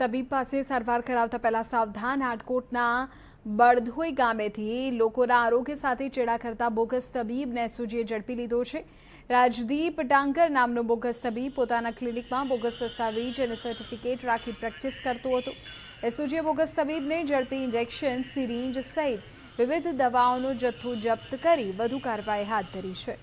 તબીબ પાસે સરવાર ખરાવતા પેલા સાવધાન હાર્ટ કોર્ટના બળધોય ગામેથી લોકોના આરોગ્ય સાથે છેડખાર્તા બોગસ તબીબને એસઓજીએ જડપી લીધો છે રાજદીપ ટાંગર નામનો બોગસ સબી પોતાના ક્લિનિકમાં બોગસ સસ્ાવી જેને સર્ટિફિકેટ રાખી પ્રેક્ટિસ કરતો હતો એસઓજીએ બોગસ સબીબને જડપી ઇન્જેક્શન સિરીંજ સહિત વિવિધ દવાઓનો જથ્થો જપ્ત કરી વધુ કાર્યવાહી હાથ ધરી છે